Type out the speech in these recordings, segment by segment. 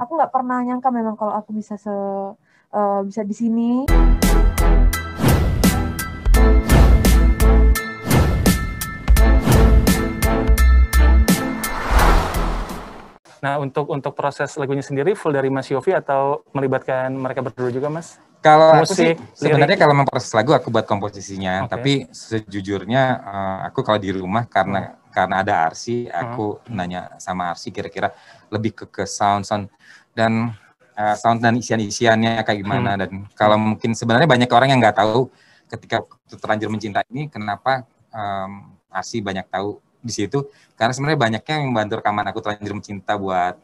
Hmm. Aku nggak pernah nyangka memang kalau aku bisa se uh, bisa di sini. Nah, untuk untuk proses lagunya sendiri full dari Mas Yofi atau melibatkan mereka berdua juga, Mas? Kalau musik, sebenarnya kalau memproses lagu aku buat komposisinya, okay. tapi sejujurnya uh, aku kalau di rumah karena hmm. karena ada Arsi, hmm. aku hmm. nanya sama Arsi kira-kira lebih ke ke sound sound dan uh, sound dan isian-isiannya kayak gimana hmm. dan kalau mungkin sebenarnya banyak orang yang nggak tahu ketika terlanjur mencinta ini kenapa um, Arsi banyak tahu di situ karena sebenarnya banyaknya yang membantu rekaman aku terlanjur mencinta buat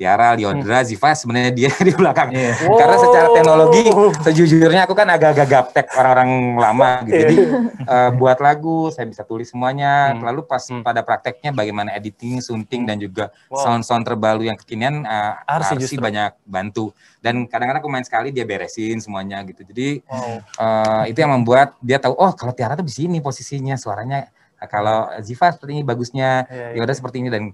Tiara, Liodra, hmm. Ziva sebenarnya dia di belakang. Yeah. Wow. Karena secara oh. teknologi sejujurnya aku kan agak-agak gaptek orang-orang lama gitu. Iya. Jadi uh, buat lagu saya bisa tulis semuanya. Hmm. Lalu pas hmm. pada prakteknya bagaimana editing, sunting dan juga sound-sound terbaru yang kekinian uh, eh, Arsi banyak bantu. Dan kadang-kadang aku main sekali dia beresin semuanya gitu. Jadi wow. uh, itu yang membuat dia tahu oh kalau Tiara tuh di sini posisinya suaranya kalau Ziva seperti ini bagusnya, yeah, iya, iya. yeah. seperti ini dan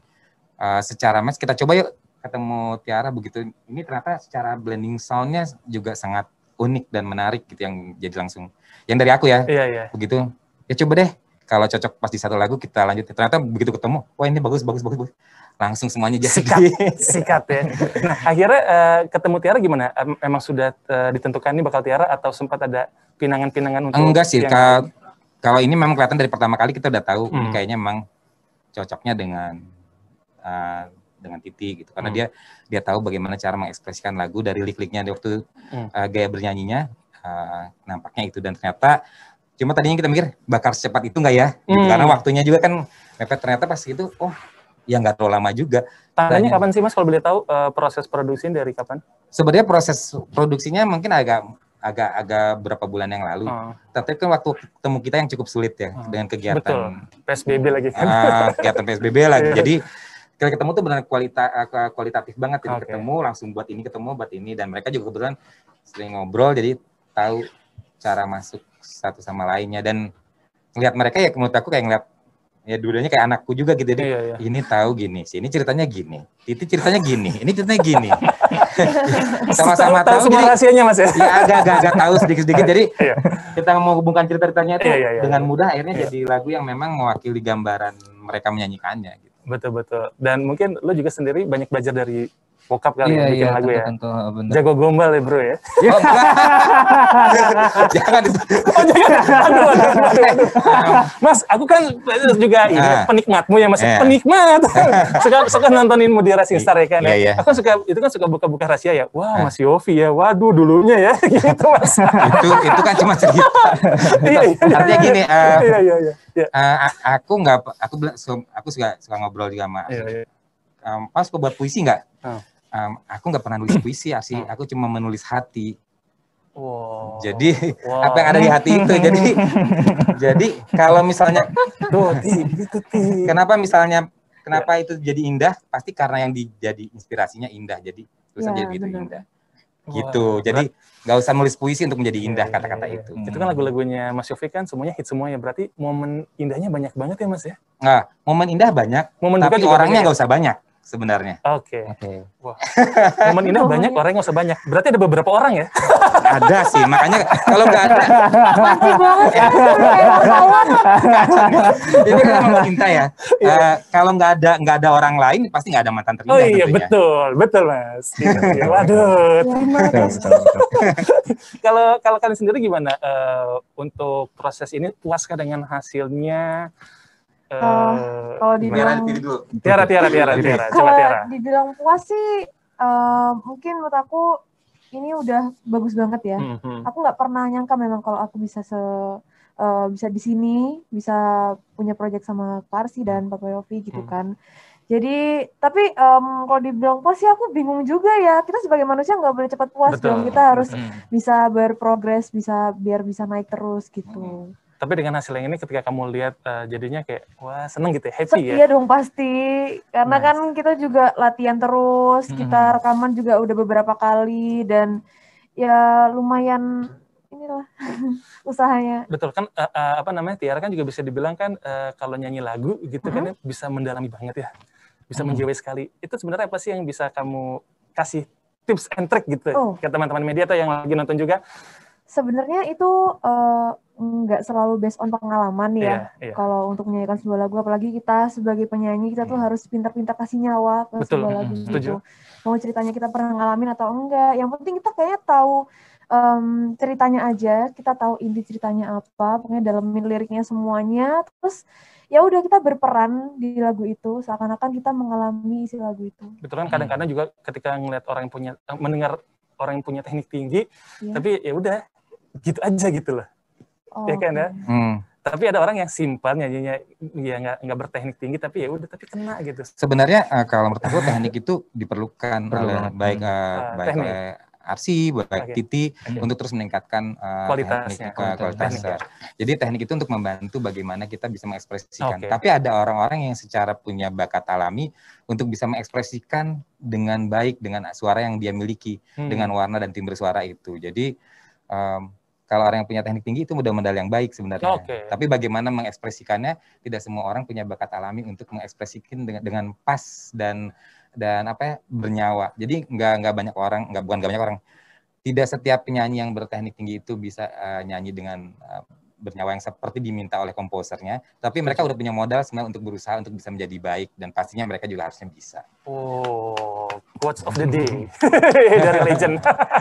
uh, secara mas kita coba yuk ketemu Tiara begitu ini ternyata secara blending soundnya juga sangat unik dan menarik gitu yang jadi langsung yang dari aku ya iya, iya. begitu ya coba deh kalau cocok pas di satu lagu kita lanjut ternyata begitu ketemu wah ini bagus bagus bagus, bagus. langsung semuanya jadi sikat sikat ya nah akhirnya uh, ketemu Tiara gimana emang sudah uh, ditentukan ini bakal Tiara atau sempat ada pinangan-pinangan untuk enggak sih yang... kalau ini memang kelihatan dari pertama kali kita udah tahu hmm. ini kayaknya memang cocoknya dengan uh, dengan Titi gitu karena hmm. dia dia tahu bagaimana cara mengekspresikan lagu dari lirik-liriknya di waktu hmm. uh, gaya bernyanyinya uh, nampaknya itu dan ternyata cuma tadinya kita mikir bakar secepat itu nggak ya gitu. hmm. gitu, karena waktunya juga kan mepet ternyata pas itu oh ya nggak terlalu lama juga. Tandanya kapan sih mas kalau boleh tahu uh, proses produksinya dari kapan? Sebenarnya proses produksinya mungkin agak agak agak berapa bulan yang lalu. Uh. Tapi kan waktu temu kita yang cukup sulit ya uh. dengan kegiatan Betul. PSBB lagi Uh, kegiatan PSBB lagi. Iya. Jadi kita ketemu tuh benar kualita eh, kualitatif banget gitu. okay. ketemu langsung buat ini ketemu buat ini dan mereka juga kebetulan sering ngobrol jadi tahu cara masuk satu sama lainnya dan ngeliat mereka ya menurut aku kayak ngeliat ya dulunya kayak anakku juga gitu jadi iya, iya. ini tahu gini sih ini ceritanya gini itu ceritanya gini ini ceritanya gini sama-sama tahu, tahu semua rahasianya mas ya agak-agak ya, tahu sedikit-sedikit iya. jadi iya. kita hubungkan cerita-ceritanya itu iya, iya, iya, dengan iya. mudah akhirnya iya. jadi lagu yang memang mewakili gambaran mereka menyanyikannya betul betul dan mungkin lo juga sendiri banyak belajar dari bokap kali yeah, iya, ya, bikin yeah, tentu, ya. Ah, tentu, Jago gombal ya bro ya. Oh, jangan Oh jangan. Aduh, Mas, aku kan juga ini ah. penikmatmu ya mas. Yeah. Penikmat. suka suka nontonin moderasi Star ya kan. Yeah, yeah. Iya. Aku suka itu kan suka buka-buka rahasia ya. Wah ah. Mas Yofi ya. Waduh dulunya ya. gitu mas. itu itu kan cuma cerita. iya, iya, Artinya gini. Uh, iya, iya, iya. Uh, aku nggak aku aku suka, suka ngobrol juga sama. Iya, iya. Um, pas buat puisi nggak? Oh um, aku nggak pernah nulis puisi ya sih hmm. aku cuma menulis hati Wow. Jadi wow. apa yang ada di hati itu. Jadi jadi kalau misalnya Kenapa misalnya kenapa ya. itu jadi indah? Pasti karena yang dijadi inspirasinya indah. Jadi tulisan ya, jadi itu indah. Gitu. Wow. Ya. Jadi nggak usah nulis puisi untuk menjadi iya, indah iya, iya, kata-kata ya, ya, itu. Itu kan hmm. lagu-lagunya Mas Yofi kan semuanya hit semua ya, Berarti momen indahnya banyak banget ya Mas ya? Nah, momen indah banyak. Momen tapi orangnya nggak usah banyak sebenarnya. Oke. Okay. Okay. Wah. Momen ini banyak orang yang usah banyak. Berarti ada beberapa orang ya? ada sih, makanya kalau nggak ada. Iya. Iya. Ini kan memang cinta ya. Iya. Eh, kalau nggak ada nggak ada orang lain, pasti nggak ada mantan terindah. Oh gitu iya tentunya. betul, betul mas. Waduh. Kalau kalau kalian sendiri gimana uh, untuk proses ini? Puaskah dengan hasilnya? Oh, eh, kalau dibilang Tiara, Tiara, Tiara, Tiara, Tiara. Coba Dibilang puas sih, uh, mungkin menurut aku ini udah bagus banget ya. Mm -hmm. Aku nggak pernah nyangka memang kalau aku bisa se uh, bisa di sini, bisa punya proyek sama Parsi dan Pak Yofi gitu mm. kan. Jadi, tapi um, kalau dibilang puas sih aku bingung juga ya. Kita sebagai manusia nggak boleh cepat puas Betul. dong. Kita harus mm. bisa berprogres, bisa biar bisa naik terus gitu. Hmm tapi dengan hasil yang ini ketika kamu lihat uh, jadinya kayak wah seneng gitu ya happy Setia ya iya dong pasti karena nice. kan kita juga latihan terus hmm. kita rekaman juga udah beberapa kali dan ya lumayan inilah usahanya betul kan uh, uh, apa namanya Tiara kan juga bisa dibilang kan uh, kalau nyanyi lagu gitu hmm. kan ya, bisa mendalami banget ya bisa hmm. menjiwai sekali itu sebenarnya apa sih yang bisa kamu kasih tips and trick gitu oh. ke teman-teman media atau yang lagi nonton juga sebenarnya itu uh, nggak selalu based on pengalaman ya. Yeah, yeah. Kalau untuk menyanyikan sebuah lagu, apalagi kita sebagai penyanyi kita tuh hmm. harus pintar-pintar kasih nyawa ke Betul. sebuah lagu itu, hmm, gitu. Mau ceritanya kita pernah ngalamin atau enggak, yang penting kita kayaknya tahu um, ceritanya aja, kita tahu inti ceritanya apa, pokoknya dalamin liriknya semuanya, terus ya udah kita berperan di lagu itu seakan-akan kita mengalami isi lagu itu. Betul kan kadang-kadang juga ketika ngeliat orang yang punya mendengar orang yang punya teknik tinggi, yeah. tapi ya udah gitu aja gitu loh Iya oh, ya kan ya. Iya. Hmm. Tapi ada orang yang simpan nyanyinya ya nggak nggak berteknik tinggi tapi ya udah tapi kena gitu. Sebenarnya uh, kalau menurut aku teknik itu diperlukan oleh baik uh, uh, baik teknik. Arsi, baik okay. Titi okay. untuk terus meningkatkan uh, kualitasnya, teknik, kualitas. kualitas. Teknik. Ya. Jadi teknik itu untuk membantu bagaimana kita bisa mengekspresikan. Okay. Tapi ada orang-orang yang secara punya bakat alami untuk bisa mengekspresikan dengan baik dengan suara yang dia miliki, hmm. dengan warna dan timbre suara itu. Jadi um, kalau orang yang punya teknik tinggi itu mudah modal yang baik sebenarnya. Okay. Tapi bagaimana mengekspresikannya, tidak semua orang punya bakat alami untuk mengekspresikan dengan, dengan pas dan dan apa ya bernyawa. Jadi nggak nggak banyak orang, nggak bukan nggak banyak orang. Tidak setiap penyanyi yang berteknik tinggi itu bisa uh, nyanyi dengan uh, bernyawa yang seperti diminta oleh komposernya, tapi mereka udah punya modal sebenarnya untuk berusaha untuk bisa menjadi baik dan pastinya mereka juga harusnya bisa. Oh, quotes of the hmm. day dari legend.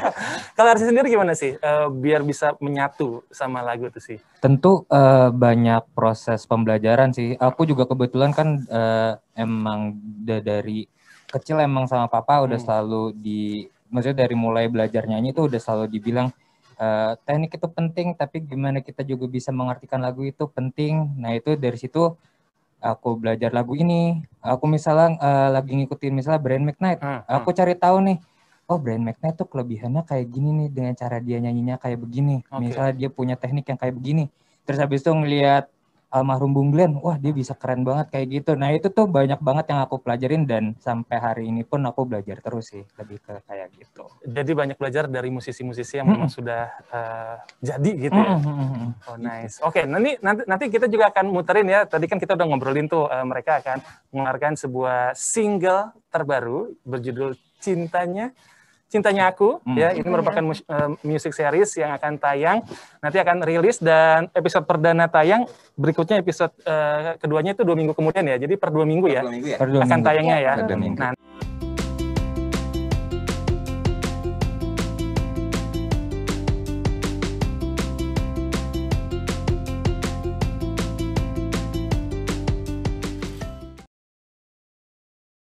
Kalau Arsi sendiri gimana sih uh, biar bisa menyatu sama lagu itu sih? Tentu uh, banyak proses pembelajaran sih. Aku juga kebetulan kan uh, emang dari kecil emang sama papa udah hmm. selalu di maksudnya dari mulai belajar nyanyi itu udah selalu dibilang Uh, teknik itu penting, tapi gimana kita juga bisa mengartikan lagu itu penting. Nah itu dari situ aku belajar lagu ini, aku misalnya uh, lagi ngikutin misalnya Brian McKnight, Hmm, aku cari tahu nih, oh Brian McKnight tuh kelebihannya kayak gini nih dengan cara dia nyanyinya kayak begini, okay. misalnya dia punya teknik yang kayak begini, terus habis itu ngelihat almarhum Bung Glenn, wah dia bisa keren banget kayak gitu. Nah itu tuh banyak banget yang aku pelajarin dan sampai hari ini pun aku belajar terus sih lebih ke kayak gitu. Jadi banyak belajar dari musisi-musisi yang mm. memang sudah uh, jadi gitu ya. Oh nice. Oke, okay, nah, nanti nanti kita juga akan muterin ya. Tadi kan kita udah ngobrolin tuh uh, mereka akan mengeluarkan sebuah single terbaru berjudul Cintanya Cintanya Aku hmm. ya ini merupakan iya. mus uh, music series yang akan tayang nanti akan rilis dan episode perdana tayang berikutnya episode uh, keduanya itu dua minggu kemudian ya jadi per dua minggu per ya, dua minggu ya? Per dua akan tayangnya ya. Per Nah